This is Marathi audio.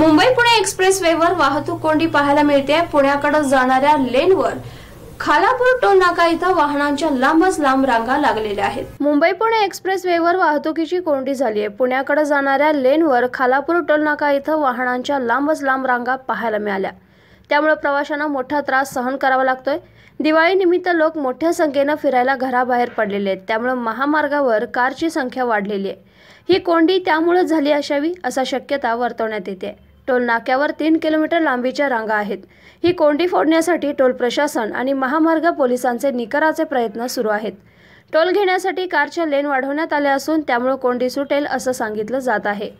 मुंबई पुणे एक्सप्रेस वेवर वाहतूक कोंडी पाहायला मिळते पुण्याकडे जाणाऱ्या लेनवर खालापूर टोल नाका इथं वाहनांच्या लांबच लांब रांगा लागलेल्या आहेत मुंबई पुणे एक्सप्रेस वेवर वाहतुकीची कोंडी झाली आहे पुण्याकडे जाणाऱ्या लेनवर खालापूर टोल नाका इथं वाहनांच्या लांबच लांब रांगा पाहायला मिळाल्या त्यामुळे प्रवाशांना मोठा त्रास सहन करावा लागतोय दिवाळीनिमित्त लोक मोठ्या संख्येनं फिरायला घराबाहेर पडलेले आहेत त्यामुळे महामार्गावर कारची संख्या वाढलेली आहे ही कोंडी त्यामुळे झाली असावी असा शक्यता वर्तवण्यात येते टोल नाक्यावर तीन किलोमीटर लांबीच्या रांगा आहेत ही कोंडी फोडण्यासाठी टोल प्रशासन आणि महामार्ग पोलिसांचे निकराचे प्रयत्न सुरू आहेत टोल घेण्यासाठी कारच्या लेन वाढवण्यात आल्या असून त्यामुळे कोंडी सुटेल असं सांगितलं जात आहे